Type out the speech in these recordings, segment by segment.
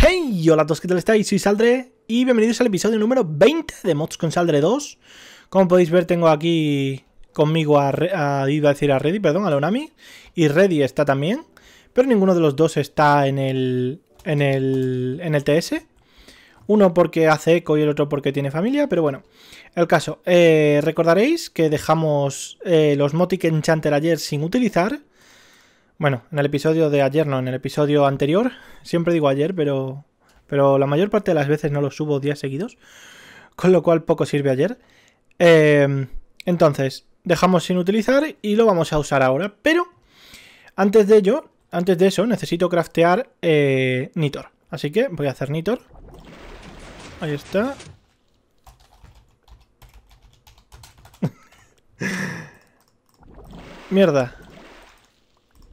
Hey, hola a todos, ¿qué tal estáis? Soy Saldre y bienvenidos al episodio número 20 de Mods con Saldre 2. Como podéis ver, tengo aquí conmigo a, a iba a decir a Reddy, perdón, a Leonami y Reddy está también, pero ninguno de los dos está en el en el en el TS. Uno porque hace eco y el otro porque tiene familia, pero bueno. El caso, eh, recordaréis que dejamos eh, los Motic Enchanter ayer sin utilizar. Bueno, en el episodio de ayer, no, en el episodio anterior. Siempre digo ayer, pero, pero la mayor parte de las veces no los subo días seguidos. Con lo cual poco sirve ayer. Em, entonces, dejamos sin utilizar y lo vamos a usar ahora. Pero antes de ello, antes de eso, necesito craftear eh, Nitor. Así que voy a hacer Nitor. Ahí está. Mierda.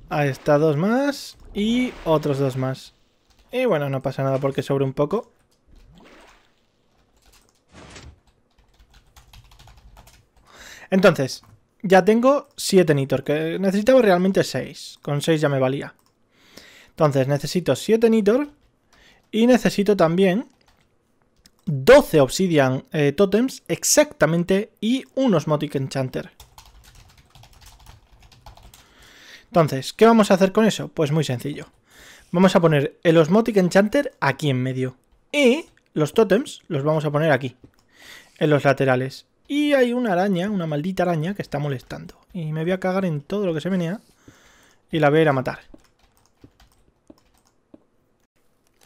Ahí está, dos más. Y otros dos más. Y bueno, no pasa nada porque sobre un poco. Entonces, ya tengo 7 Nitor, que necesitaba realmente 6. Con 6 ya me valía. Entonces, necesito 7 Nitor. Y necesito también 12 Obsidian eh, Totems exactamente y un Osmotic Enchanter. Entonces, ¿qué vamos a hacer con eso? Pues muy sencillo. Vamos a poner el Osmotic Enchanter aquí en medio. Y los tótems los vamos a poner aquí, en los laterales. Y hay una araña, una maldita araña, que está molestando. Y me voy a cagar en todo lo que se venía. Y la voy a ir a matar.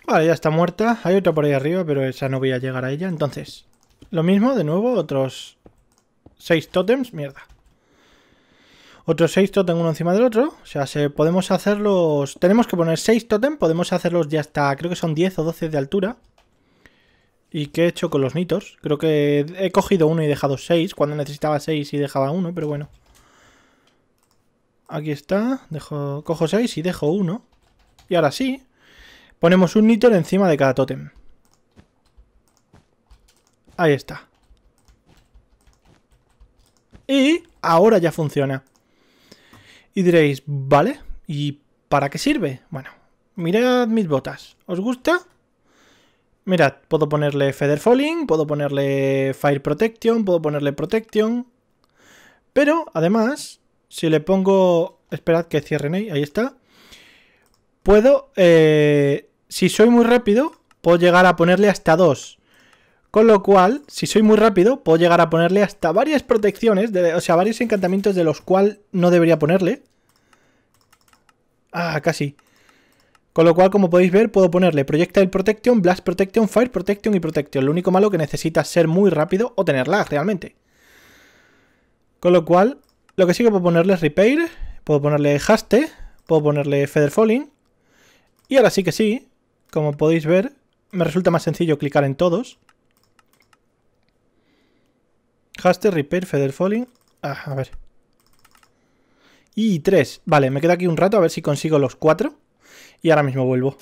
Vale, ya está muerta. Hay otra por ahí arriba, pero esa no voy a llegar a ella. Entonces, lo mismo, de nuevo, otros seis tótems. Mierda. Otros 6 totem uno encima del otro. O sea, se, podemos hacerlos... Tenemos que poner 6 totem, podemos hacerlos ya hasta... Creo que son 10 o 12 de altura. ¿Y qué he hecho con los nitos? Creo que he cogido uno y dejado 6. Cuando necesitaba 6 y dejaba uno, pero bueno. Aquí está. Dejo, cojo 6 y dejo uno. Y ahora sí. Ponemos un nitor encima de cada totem Ahí está. Y ahora ya funciona. Y diréis, ¿vale? ¿Y para qué sirve? Bueno, mirad mis botas. ¿Os gusta? Mirad, puedo ponerle Feather Falling, puedo ponerle Fire Protection, puedo ponerle Protection. Pero, además, si le pongo... Esperad que cierren ahí, ahí está. Puedo... Eh, si soy muy rápido, puedo llegar a ponerle hasta dos. Con lo cual, si soy muy rápido, puedo llegar a ponerle hasta varias protecciones, de, o sea, varios encantamientos de los cuales no debería ponerle. Ah, casi. Con lo cual, como podéis ver, puedo ponerle Projectile Protection, Blast Protection, Fire Protection y Protection. Lo único malo que necesita es ser muy rápido o tener lag, realmente. Con lo cual, lo que sí que puedo ponerle es Repair, puedo ponerle Haste, puedo ponerle Feather Falling. Y ahora sí que sí, como podéis ver, me resulta más sencillo clicar en todos. Haste, Repair, Feather Falling. Ah, a ver. Y 3. Vale, me queda aquí un rato a ver si consigo los cuatro. Y ahora mismo vuelvo.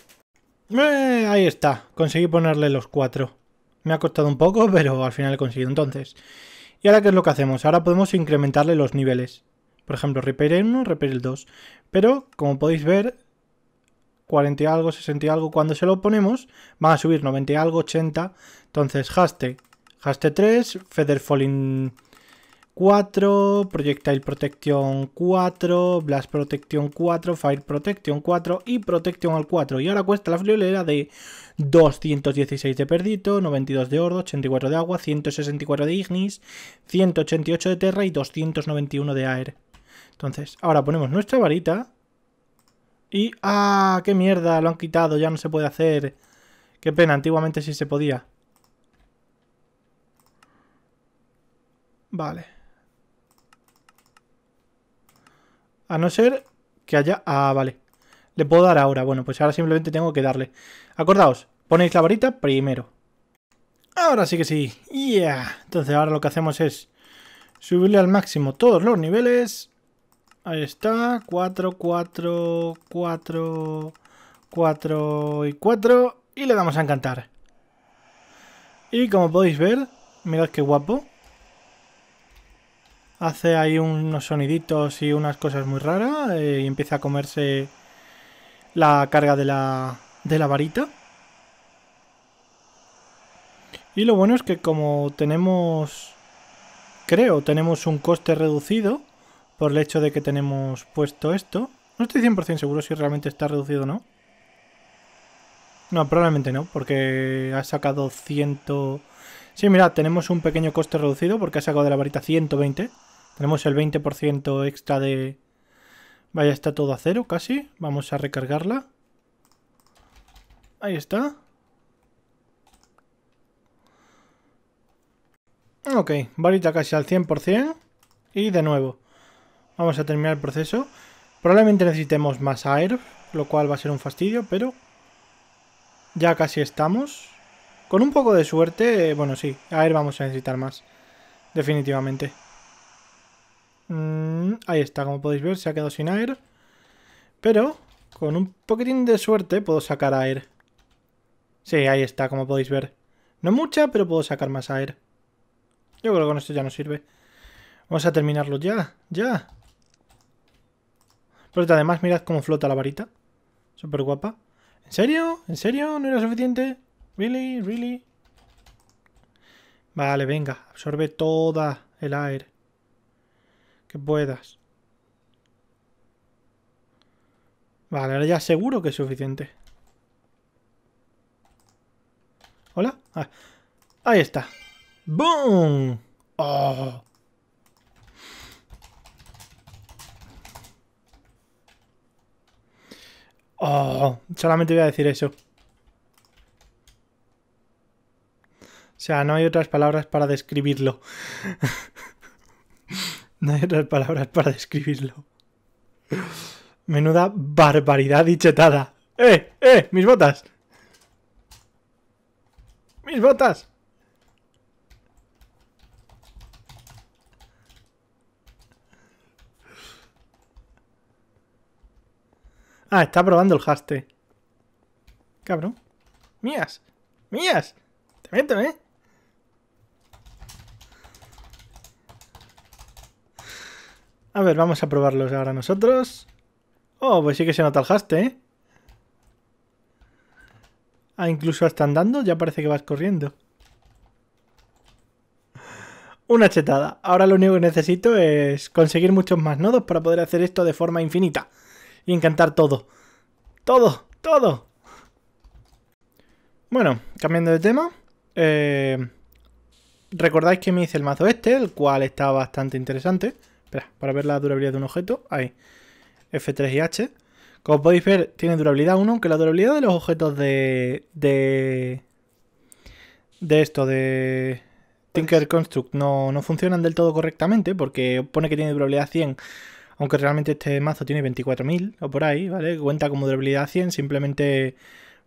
Eh, ahí está. Conseguí ponerle los cuatro. Me ha costado un poco, pero al final he conseguido. Entonces, ¿y ahora qué es lo que hacemos? Ahora podemos incrementarle los niveles. Por ejemplo, Repair 1, Repair el 2. Pero, como podéis ver, 40 y algo, 60 y algo, cuando se lo ponemos, van a subir 90 y algo, 80. Entonces, haste Haste 3, Feather Falling 4, Projectile Protection 4, Blast Protection 4, Fire Protection 4 y Protection al 4. Y ahora cuesta la friolera de 216 de perdito, 92 de oro, 84 de agua, 164 de ignis, 188 de terra y 291 de aire Entonces, ahora ponemos nuestra varita. Y... ¡Ah! ¡Qué mierda! Lo han quitado, ya no se puede hacer. Qué pena, antiguamente sí se podía. Vale. A no ser que haya... Ah, vale. Le puedo dar ahora. Bueno, pues ahora simplemente tengo que darle. Acordaos, ponéis la varita primero. Ahora sí que sí. Yeah. Entonces ahora lo que hacemos es subirle al máximo todos los niveles. Ahí está. 4, 4, 4, 4 y 4. Y le damos a encantar. Y como podéis ver, mirad qué guapo hace ahí unos soniditos y unas cosas muy raras eh, y empieza a comerse la carga de la, de la varita. Y lo bueno es que como tenemos, creo, tenemos un coste reducido por el hecho de que tenemos puesto esto. No estoy 100% seguro si realmente está reducido o no. No, probablemente no, porque ha sacado 100... Sí, mira, tenemos un pequeño coste reducido porque ha sacado de la varita 120. Tenemos el 20% extra de... Vaya, está todo a cero casi. Vamos a recargarla. Ahí está. Ok, varita casi al 100%. Y de nuevo. Vamos a terminar el proceso. Probablemente necesitemos más aire. lo cual va a ser un fastidio, pero... Ya casi estamos. Con un poco de suerte, eh, bueno, sí, aire vamos a necesitar más. Definitivamente. Mm, ahí está, como podéis ver, se ha quedado sin aire Pero con un poquitín de suerte puedo sacar aire Sí, ahí está, como podéis ver. No mucha, pero puedo sacar más aire Yo creo que con esto ya no sirve. Vamos a terminarlo ya, ya. Pero además mirad cómo flota la varita. Súper guapa. ¿En serio? ¿En serio? ¿No era suficiente? ¿Really? ¿Really? Vale, venga. Absorbe toda el aire que puedas. Vale, ahora ya seguro que es suficiente. ¿Hola? Ah, ahí está. ¡Boom! ¡Oh! ¡Oh! Solamente voy a decir eso. O sea, no hay otras palabras para describirlo. No hay otras palabras para describirlo. Menuda barbaridad y chetada. ¡Eh! ¡Eh! ¡Mis botas! ¡Mis botas! Ah, está probando el haste. Cabrón. Mías. Mías. Te meto, ¿eh? A ver, vamos a probarlos ahora nosotros. Oh, pues sí que se nota el haste, ¿eh? Ah, incluso hasta andando ya parece que vas corriendo. Una chetada. Ahora lo único que necesito es conseguir muchos más nodos para poder hacer esto de forma infinita. Y encantar todo. ¡Todo! ¡Todo! Bueno, cambiando de tema. Eh, Recordáis que me hice el mazo este, el cual está bastante interesante para ver la durabilidad de un objeto, ahí, F3 y H. Como podéis ver, tiene durabilidad 1, aunque la durabilidad de los objetos de... de, de esto, de Tinker pues- Construct, no, no funcionan del todo correctamente, porque pone que tiene durabilidad 100, aunque realmente este mazo tiene 24.000 o por ahí, ¿vale? Cuenta como durabilidad 100, simplemente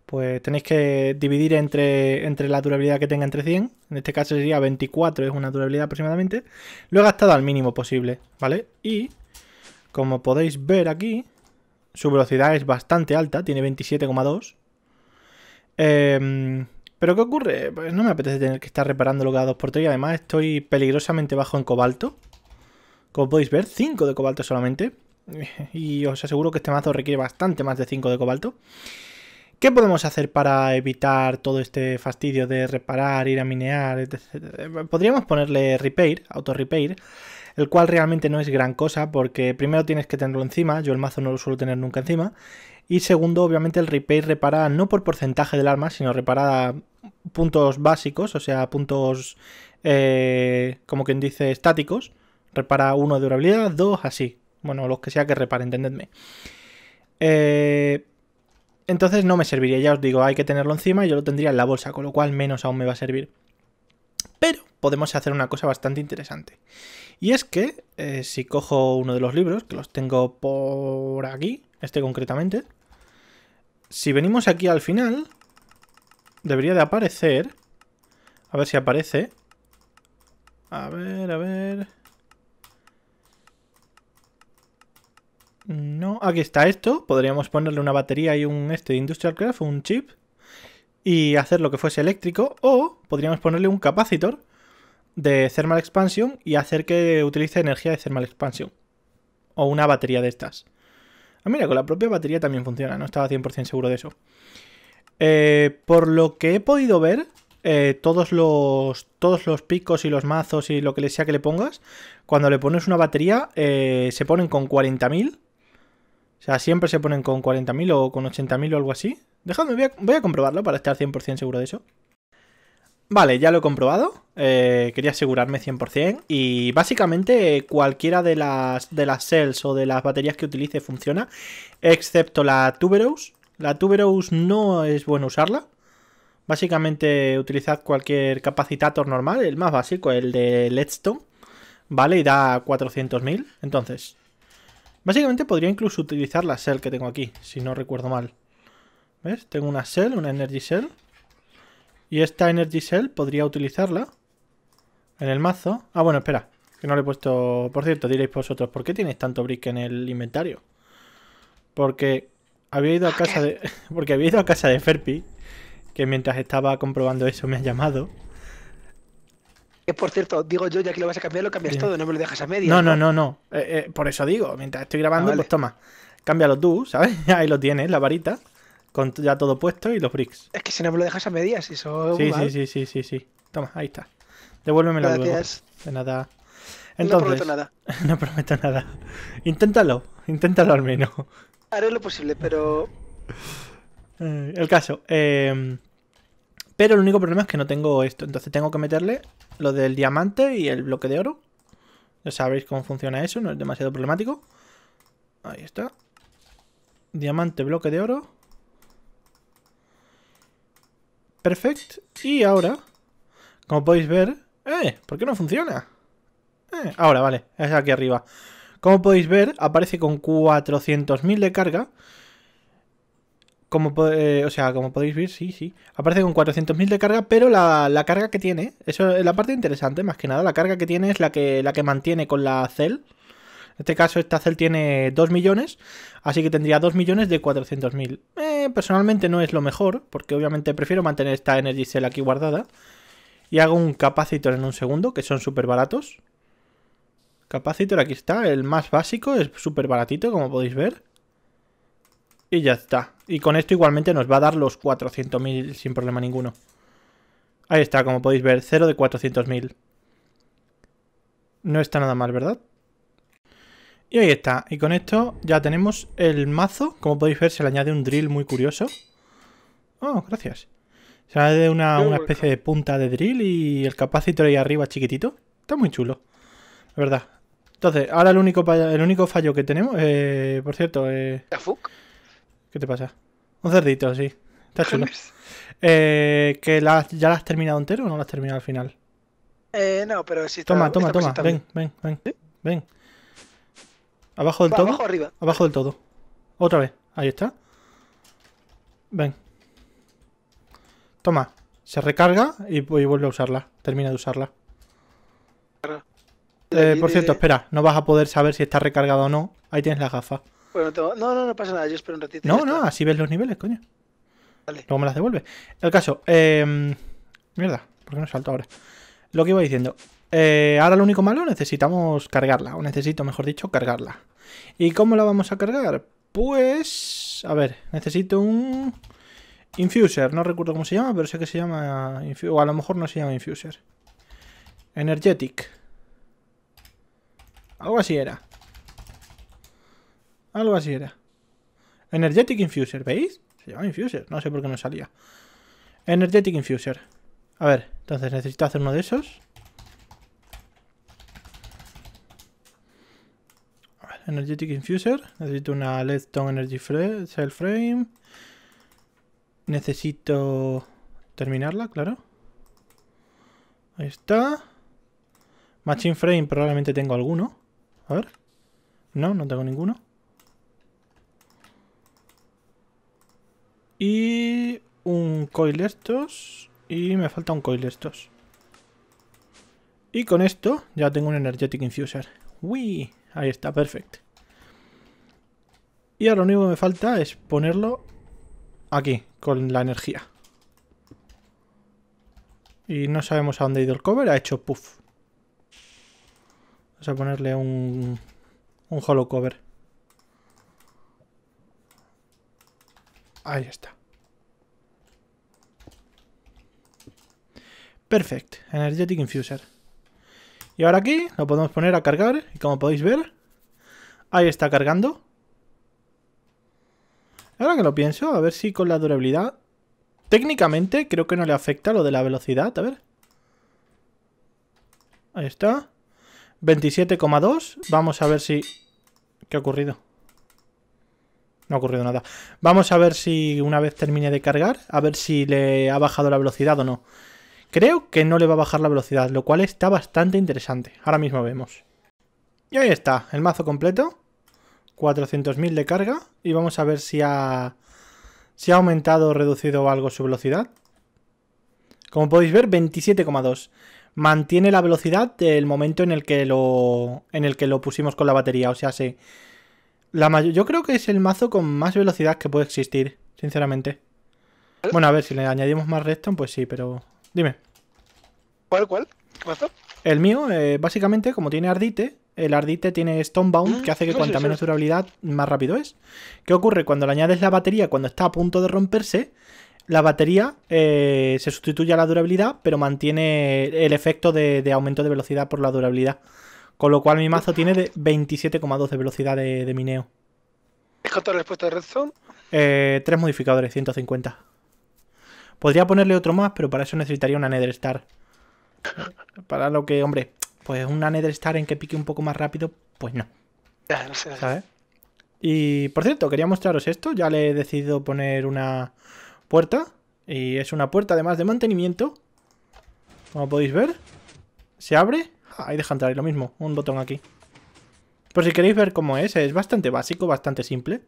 pues tenéis que dividir entre, entre la durabilidad que tenga entre 100. En este caso sería 24, es una durabilidad aproximadamente. Lo he gastado al mínimo posible, ¿vale? Y, como podéis ver aquí, su velocidad es bastante alta, tiene 27,2. Em, Pero ¿qué ocurre? Pues no me apetece tener que estar reparándolo cada 2x3 y además estoy peligrosamente bajo en cobalto. Como podéis ver, 5 de cobalto solamente. Y os aseguro que este mazo requiere bastante más de 5 de cobalto. ¿Qué podemos hacer para evitar todo este fastidio de reparar, ir a minear, etc.? Eh, podríamos ponerle repair, auto repair, el cual realmente no es gran cosa porque primero tienes que tenerlo encima, yo el mazo no lo suelo tener nunca encima, y segundo, obviamente el repair repara no por porcentaje del arma, sino repara puntos básicos, o sea, puntos eh, como quien dice estáticos, repara uno de durabilidad, dos así, bueno, los que sea que repare, entendedme. Eh entonces no me serviría, ya os digo, hay que tenerlo encima y yo lo tendría en la bolsa, con lo cual menos aún me va a servir. Pero podemos hacer una cosa bastante interesante. Y es que eh, si cojo uno de los libros, que los tengo por aquí, este concretamente, si venimos aquí al final, debería de aparecer, a ver si aparece, a ver, a ver... No, aquí está esto. Podríamos ponerle una batería y un este Industrial Craft, un chip, y hacer lo que fuese eléctrico. O podríamos ponerle un capacitor de Thermal Expansion y hacer que utilice energía de Thermal Expansion. O una batería de estas. Ah, mira, con la propia batería también funciona. No estaba 100% seguro de eso. Eh, por lo que he podido ver, eh, todos, los, todos los picos y los mazos y lo que sea que le pongas, cuando le pones una batería, eh, se ponen con 40.000 o sea, siempre se ponen con 40.000 o con 80.000 o algo así. Dejadme, voy a, comprobarlo para estar 100% seguro de eso. Vale, ya lo he comprobado. Eh, quería asegurarme 100%. Y básicamente cualquiera de las, de las cells o de las baterías que utilice funciona. Excepto la Tuberose. La Tuberose no es bueno usarla. Básicamente utilizad cualquier capacitator normal, el más básico, el de Ledstone. ¿Vale? Y da 400.000. Entonces, Básicamente podría incluso utilizar la Cell que tengo aquí, si no recuerdo mal. ¿Ves? Tengo una Cell, una Energy Cell. Y esta Energy Cell podría utilizarla en el mazo. Ah, bueno, espera, que no le he puesto... Por cierto, diréis vosotros, ¿por qué tienes tanto brick en el inventario? Porque había ido a casa de... Porque había ido a casa de Ferpi, que mientras estaba comprobando eso me ha llamado. Que por cierto, digo yo, ya que lo vas a cambiar, lo cambias todo, no me lo dejas a medias. No, no, no, no. Eh, eh, por eso digo, mientras estoy grabando, ah, pues toma, cámbialo tú, ¿sabes? Ahí lo tienes, la varita, con ya todo puesto y los bricks. Es que si no me lo dejas a medias, eso. Sí, sí, sí, sí, sí, sí. Toma, ahí está. Devuélvemelo Gracias. De nada. no prometo nada. no prometo nada. Inténtalo, inténtalo al menos. Haré lo posible, pero. Eh, el caso. Eh, pero el único problema es que no tengo esto. Entonces tengo que meterle lo del diamante y el bloque de oro. Ya sabéis cómo funciona eso, no es demasiado problemático. Ahí está. Diamante, bloque de oro. Perfecto. Y ahora, como podéis ver... ¡Eh! ¿Por qué no funciona? ¡Eh! ahora, vale. Es aquí arriba. Como podéis ver, aparece con 400.000 de carga como, eh, o sea, como podéis ver, sí, sí. Aparece con 400.000 de carga, pero la, carga que tiene, eso es la parte interesante, más que nada. La carga que tiene es la que, la que mantiene con la cel. En este caso, esta cel tiene 2 millones, así que tendría 2 millones de 400.000. Eh, personalmente no es lo mejor, porque obviamente prefiero mantener esta Energy Cell aquí guardada. Y hago un capacitor en un segundo, que son súper baratos. Capacitor, aquí está, el más básico, es súper baratito, como podéis ver. Y ya está. Y con esto igualmente nos va a dar los 400.000 sin problema ninguno. Ahí está, como podéis ver, 0 de 400.000. No está nada mal, ¿verdad? Y ahí está. Y con esto ya tenemos el mazo. Como podéis ver, se le añade un drill muy curioso. Oh, gracias. Se le añade una, especie de punta de drill y el capacitor ahí arriba chiquitito. Está muy chulo. La verdad. Entonces, ahora el único, el único fallo que tenemos... Eh, por cierto... Eh, ¿Qué te pasa? Un cerdito, sí. Está chulo. Eh, ¿que ¿Ya la has terminado entero o no la has terminado al final? Eh, no, pero si está, Toma, toma, toma. Ven, ven, ven. Ven. ¿Abajo del todo? Abajo arriba. Abajo del todo. Otra vez. Ahí está. Ven. Toma. Se recarga y, vuelve a usarla. Termina de usarla. Eh, por cierto, espera. No vas a poder saber si está recargado o no. Ahí tienes la gafa no, no, no pasa nada, yo espero un ratito. No, no, así ves los niveles, coño. Dale. Luego me las devuelve. El caso, eh... mierda, ¿por qué no salto ahora? Lo que iba diciendo. Eh, ahora lo único malo, necesitamos cargarla, o necesito, mejor dicho, cargarla. ¿Y cómo la vamos a cargar? Pues... A ver, necesito un... Infuser, no recuerdo cómo se llama, pero sé que se llama... O a lo mejor no se llama Infuser. Energetic. Algo así era. Algo así era. Energetic Infuser, ¿veis? Se llama Infuser, no sé por qué no salía. Energetic Infuser. A ver, entonces necesito hacer uno de esos. Energetic Infuser. Necesito una Tone Energy Cell Frame. Necesito terminarla, claro. Ahí está. Machine Frame probablemente tengo alguno. A ver. No, no tengo ninguno. Y un coil estos. Y me falta un coil estos. Y con esto ya tengo un Energetic Infuser. ¡Uy! Ahí está, perfecto. Y ahora lo único que me falta es ponerlo aquí, con la energía. Y no sabemos a dónde ha ido el cover, ha hecho puff. Vamos a ponerle un, un hollow cover. Ahí está. Perfect, Energetic Infuser. Y ahora aquí lo podemos poner a cargar. Y como podéis ver, ahí está cargando. Ahora que lo pienso, a ver si con la durabilidad... Técnicamente creo que no le afecta lo de la velocidad. A ver. Ahí está. 27,2. Vamos a ver si... ¿Qué ha ocurrido? no ha ocurrido nada. Vamos a ver si una vez termine de cargar, a ver si le ha bajado la velocidad o no. Creo que no le va a bajar la velocidad, lo cual está bastante interesante. Ahora mismo vemos. Y ahí está, el mazo completo. 400.000 de carga. Y vamos a ver si ha, si ha aumentado o reducido algo su velocidad. Como podéis ver, 27,2. Mantiene la velocidad del momento en el que lo, en el que lo pusimos con la batería. O sea, se... La mayor, yo creo que es el mazo con más velocidad que puede existir, sinceramente. Bueno, a ver, si le añadimos más redstone, pues sí, pero... Dime. ¿Cuál, cuál? ¿Qué mazo? El mío, eh, básicamente, como tiene ardite, el ardite tiene Stonebound, mm, que hace que cuanta menos durabilidad, más rápido es. ¿Qué ocurre? Cuando le añades la batería, cuando está a punto de romperse, la batería eh, se sustituye a la durabilidad, pero mantiene el efecto de, aumento de velocidad por la durabilidad. Con lo cual mi mazo tiene de 27,2 de velocidad de, mineo. ¿Es cuánto le respuesta de redstone? Eh, tres modificadores, 150. Podría ponerle otro más, pero para eso necesitaría una Nether Star. Para lo que, hombre, pues una Nether Star en que pique un poco más rápido, pues no. Ya, no sé. Y por cierto, quería mostraros esto. Ya le he decidido poner una puerta. Y es una puerta además de mantenimiento. Como podéis ver, se abre Ahí deja entrar lo mismo, un botón aquí. Por si queréis ver cómo es, es bastante básico, bastante simple.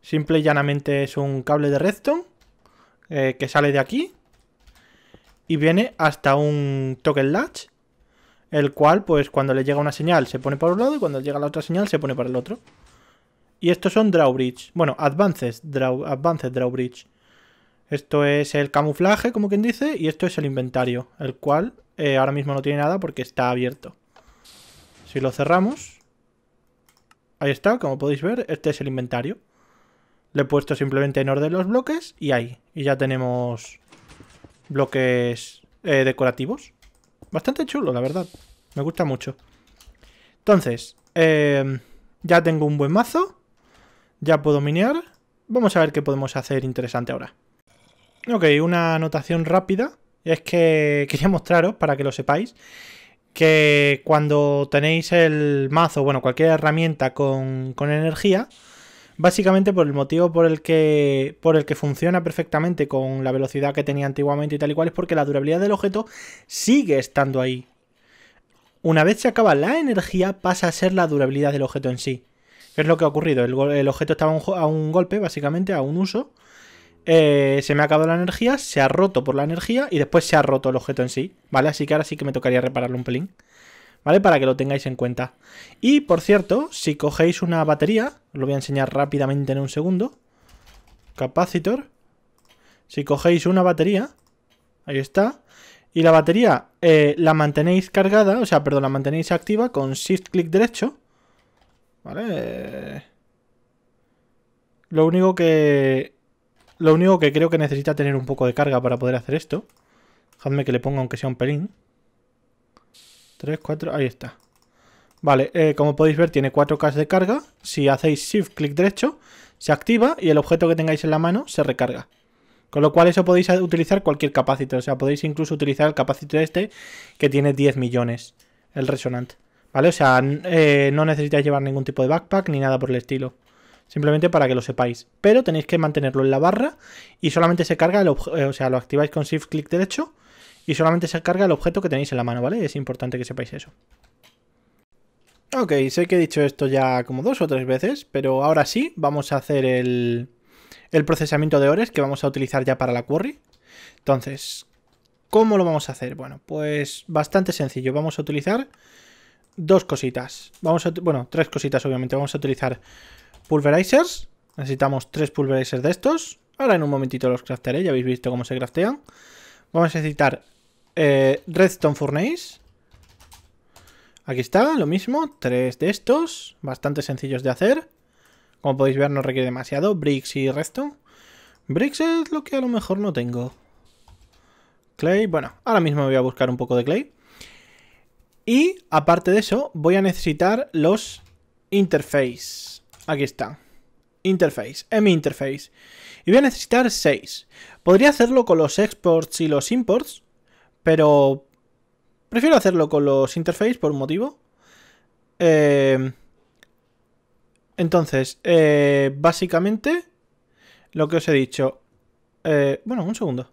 Simple y llanamente es un cable de redstone eh, que sale de aquí y viene hasta un token latch, el cual pues cuando le llega una señal se pone para un lado y cuando llega la otra señal se pone para el otro. Y estos son drawbridge, bueno, advances, draw, advances drawbridge. Esto es el camuflaje, como quien dice, y esto es el inventario, el cual eh, ahora mismo no tiene nada porque está abierto. Si lo cerramos, ahí está, como podéis ver, este es el inventario. Le he puesto simplemente en orden los bloques y ahí. Y ya tenemos bloques eh, decorativos. Bastante chulo, la verdad. Me gusta mucho. Entonces, em, ya tengo un buen mazo. Ya puedo minear. Vamos a ver qué podemos hacer interesante ahora. Ok, una anotación rápida. Es que quería mostraros, para que lo sepáis, que cuando tenéis el mazo, bueno, cualquier herramienta con, energía, básicamente por el motivo por el que por el que funciona perfectamente con la velocidad que tenía antiguamente y tal y cual es porque la durabilidad del objeto sigue estando ahí. Una vez se acaba la energía pasa a ser la durabilidad del objeto en sí. Es lo que ha ocurrido. El, objeto estaba a un golpe, básicamente, a un uso. Eh, se me ha acabado la energía, se ha roto por la energía y después se ha roto el objeto en sí, ¿vale? Así que ahora sí que me tocaría repararlo un pelín, ¿vale? Para que lo tengáis en cuenta. Y, por cierto, si cogéis una batería, os lo voy a enseñar rápidamente en un segundo, capacitor, si cogéis una batería, ahí está, y la batería eh, la mantenéis cargada, o sea, perdón, la mantenéis activa con shift clic derecho, ¿vale? Lo único que lo único que creo que necesita tener un poco de carga para poder hacer esto. Dejadme que le ponga aunque sea un pelín. 3, 4, ahí está. Vale, eh, como podéis ver tiene 4K de carga. Si hacéis Shift, clic derecho, se activa y el objeto que tengáis en la mano se recarga. Con lo cual eso podéis utilizar cualquier capacitor. O sea, podéis incluso utilizar el capacitor este que tiene 10 millones, el resonante. ¿Vale? O sea, eh, no necesitáis llevar ningún tipo de backpack ni nada por el estilo simplemente para que lo sepáis. Pero tenéis que mantenerlo en la barra y solamente se carga el objeto, eh, o sea, lo activáis con shift clic derecho y solamente se carga el objeto que tenéis en la mano, ¿vale? Es importante que sepáis eso. Ok, sé que he dicho esto ya como dos o tres veces, pero ahora sí vamos a hacer el, procesamiento de ores que vamos a utilizar ya para la query. Entonces, ¿cómo lo vamos a hacer? Bueno, pues bastante sencillo. Vamos a utilizar dos cositas. Vamos a, bueno, tres cositas obviamente. Vamos a utilizar Pulverizers. Necesitamos tres pulverizers de estos. Ahora en un momentito los craftearé, ya habéis visto cómo se craftean. Vamos a necesitar eh, redstone furnace. Aquí está, lo mismo, tres de estos, bastante sencillos de hacer. Como podéis ver no requiere demasiado, bricks y redstone. Bricks es lo que a lo mejor no tengo. Clay, bueno, ahora mismo voy a buscar un poco de clay. Y aparte de eso, voy a necesitar los Interfaces Aquí está. Interface, mi interface. Y voy a necesitar 6. Podría hacerlo con los exports y los imports, pero prefiero hacerlo con los interface por un motivo. Eh, entonces, eh, básicamente, lo que os he dicho... Eh, bueno, un segundo.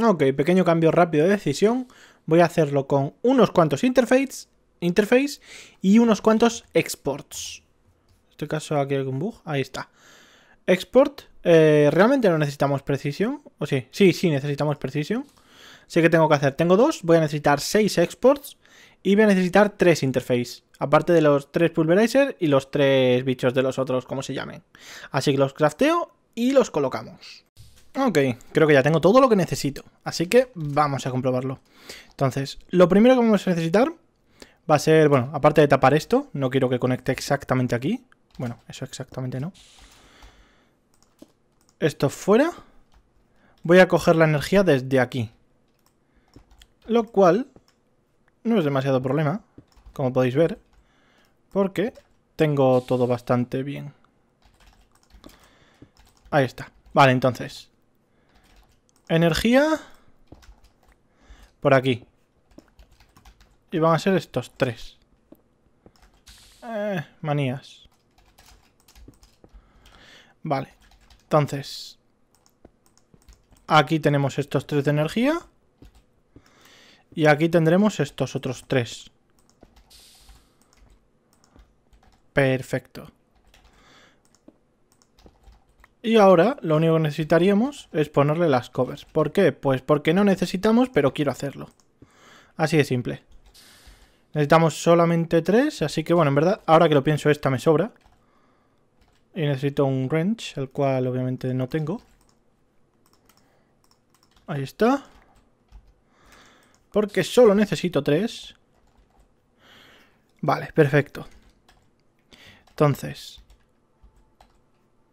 Ok, pequeño cambio rápido de decisión. Voy a hacerlo con unos cuantos interfaces, interface y unos cuantos exports. En este caso aquí hay un bug. Ahí está. Export. Eh, ¿Realmente no necesitamos precisión? ¿O sí? Sí, sí, necesitamos precisión. Sé que tengo que hacer. Tengo dos. Voy a necesitar seis exports. Y voy a necesitar tres interfaces. Aparte de los tres pulverizer y los tres bichos de los otros, como se llamen. Así que los crafteo y los colocamos. Ok, creo que ya tengo todo lo que necesito. Así que vamos a comprobarlo. Entonces, lo primero que vamos a necesitar va a ser, bueno, aparte de tapar esto, no quiero que conecte exactamente aquí, bueno, eso exactamente no. Esto fuera. Voy a coger la energía desde aquí. Lo cual no es demasiado problema, como podéis ver. Porque tengo todo bastante bien. Ahí está. Vale, entonces. Energía. Por aquí. Y van a ser estos tres. Eh, manías. Vale, entonces... Aquí tenemos estos tres de energía. Y aquí tendremos estos otros tres. Perfecto. Y ahora lo único que necesitaríamos es ponerle las covers. ¿Por qué? Pues porque no necesitamos, pero quiero hacerlo. Así de simple. Necesitamos solamente tres, así que bueno, en verdad, ahora que lo pienso, esta me sobra. Y necesito un wrench, el cual obviamente no tengo. Ahí está. Porque solo necesito tres. Vale, perfecto. Entonces.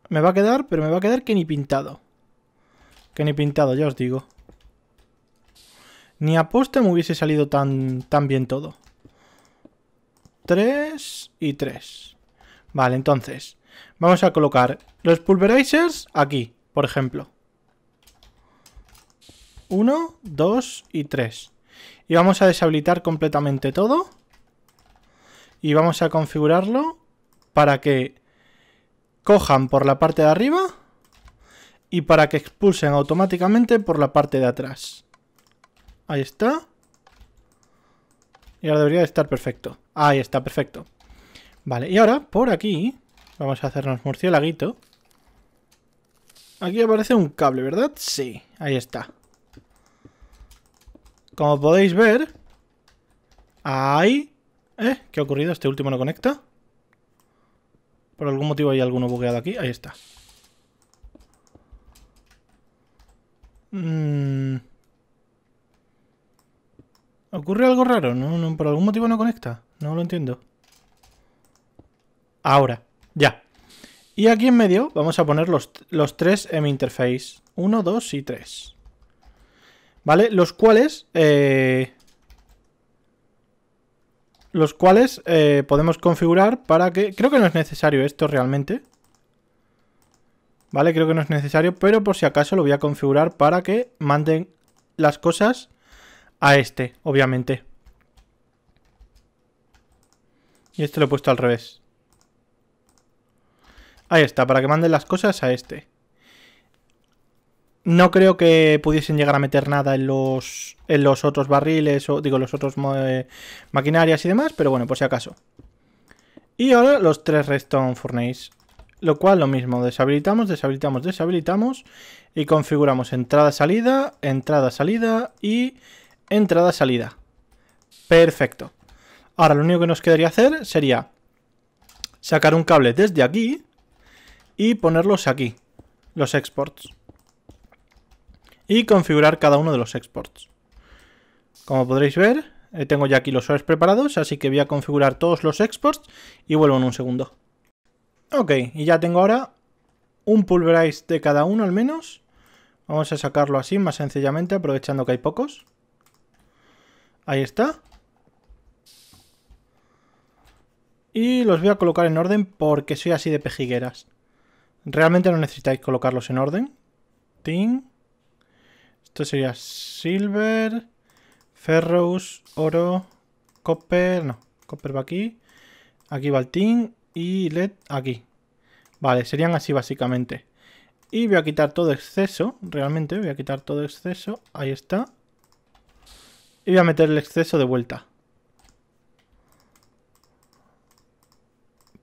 Me va a quedar, pero me va a quedar que ni pintado. Que ni pintado, ya os digo. Ni poste me hubiese salido tan, tan bien todo. Tres y tres. Vale, entonces. Vamos a colocar los pulverizers aquí, por ejemplo. Uno, dos y tres. Y vamos a deshabilitar completamente todo. Y vamos a configurarlo para que cojan por la parte de arriba y para que expulsen automáticamente por la parte de atrás. Ahí está. Y ahora debería estar perfecto. Ahí está, perfecto. Vale, y ahora por aquí Vamos a hacernos murcielaguito Aquí aparece un cable, ¿verdad? Sí, ahí está. Como podéis ver... Ahí... ¿Eh? ¿Qué ha ocurrido? ¿Este último no conecta? Por algún motivo hay alguno bugueado aquí. Ahí está. Mm. ¿Ocurre algo raro? no, por algún motivo no conecta. No lo entiendo. Ahora. Ya. Y aquí en medio vamos a poner los, los tres M interface. 1, 2 y 3. ¿Vale? Los cuales... Eh, los cuales eh, podemos configurar para que... Creo que no es necesario esto realmente. ¿Vale? Creo que no es necesario, pero por si acaso lo voy a configurar para que manden las cosas a este, obviamente. Y este lo he puesto al revés. Ahí está, para que manden las cosas a este. No creo que pudiesen llegar a meter nada en los, en los otros barriles, o digo, los otros eh, maquinarias y demás, pero bueno, por si acaso. Y ahora los tres Redstone Furnace. Lo cual lo mismo, deshabilitamos, deshabilitamos, deshabilitamos y configuramos entrada-salida, entrada-salida y entrada-salida. Perfecto. Ahora lo único que nos quedaría hacer sería sacar un cable desde aquí y ponerlos aquí, los exports. Y configurar cada uno de los exports. Como podréis ver, eh, tengo ya aquí los ores preparados, así que voy a configurar todos los exports y vuelvo en un segundo. Ok, y ya tengo ahora un pulverize de cada uno al menos. Vamos a sacarlo así, más sencillamente, aprovechando que hay pocos. Ahí está. Y los voy a colocar en orden porque soy así de pejigueras. Realmente no necesitáis colocarlos en orden. Tin. Esto sería silver, ferrous, oro, copper. No, copper va aquí. Aquí va el tin y led aquí. Vale, serían así básicamente. Y voy a quitar todo exceso, realmente voy a quitar todo exceso. Ahí está. Y voy a meter el exceso de vuelta.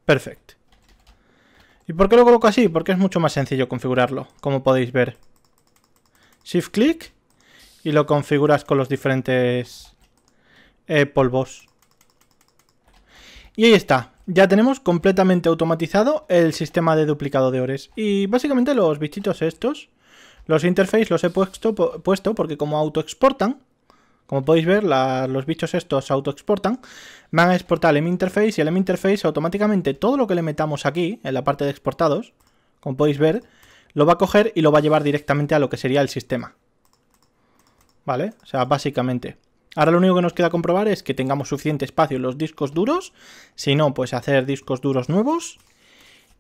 Perfecto. ¿Y por qué lo coloco así? Porque es mucho más sencillo configurarlo, como podéis ver. Shift click y lo configuras con los diferentes eh, polvos. Y ahí está, ya tenemos completamente automatizado el sistema de duplicado de ores. Y básicamente los bichitos estos, los interfaces los he puesto, puesto porque como autoexportan, como podéis ver, los bichos estos autoexportan. Van a exportar el M-Interface y el M-Interface automáticamente todo lo que le metamos aquí, en la parte de exportados, como podéis ver, lo va a coger y lo va a llevar directamente a lo que sería el sistema. ¿Vale? O sea, básicamente. Ahora lo único que nos queda comprobar es que tengamos suficiente espacio en los discos duros. Si no, pues hacer discos duros nuevos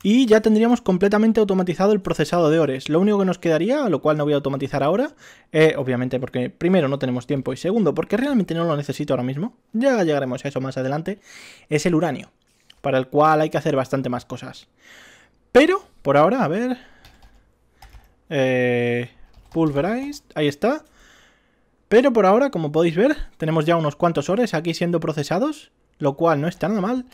y ya tendríamos completamente automatizado el procesado de ores. Lo único que nos quedaría, lo cual no voy a automatizar ahora, eh, obviamente porque primero no tenemos tiempo y segundo porque realmente no lo necesito ahora mismo, ya llegaremos a eso más adelante, es el uranio, para el cual hay que hacer bastante más cosas. Pero, por ahora, a ver... Eh, pulverized, ahí está. Pero por ahora, como podéis ver, tenemos ya unos cuantos ores aquí siendo procesados lo cual no está nada mal,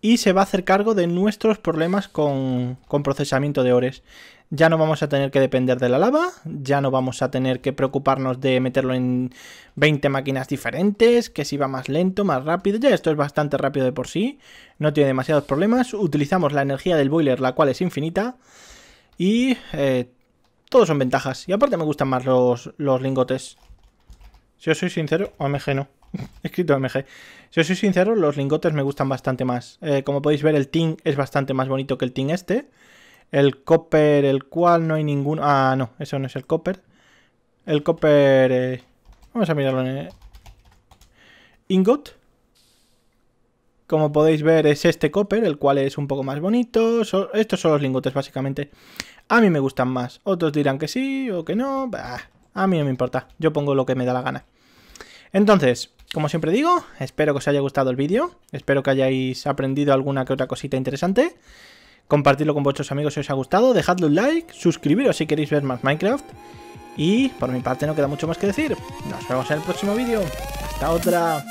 y se va a hacer cargo de nuestros problemas con, procesamiento de ores. Ya no vamos a tener que depender de la lava, ya no vamos a tener que preocuparnos de meterlo en 20 máquinas diferentes, que si va más lento, más rápido, ya esto es bastante rápido de por sí, no tiene demasiados problemas, utilizamos la energía del boiler, la cual es infinita, y eh, todos son ventajas. Y aparte me gustan más los, lingotes. Si os soy sincero, OMG no. Escrito OMG. Si os soy sincero, los lingotes me gustan bastante más. Eh, como podéis ver, el tin es bastante más bonito que el tin este. El copper, el cual no hay ningún, Ah, no, eso no es el copper. El copper... Eh, vamos a mirarlo en... El... Ingot. Como podéis ver, es este copper, el cual es un poco más bonito. Estos son los lingotes, básicamente. A mí me gustan más. Otros dirán que sí o que no. a mí no me importa. Yo pongo lo que me da la gana. Entonces, como siempre digo, espero que os haya gustado el vídeo, espero que hayáis aprendido alguna que otra cosita interesante. Compartidlo con vuestros amigos si os ha gustado, dejadle un like, suscribiros si queréis ver más Minecraft. Y por mi parte no queda mucho más que decir. Nos vemos en el próximo vídeo. Hasta otra.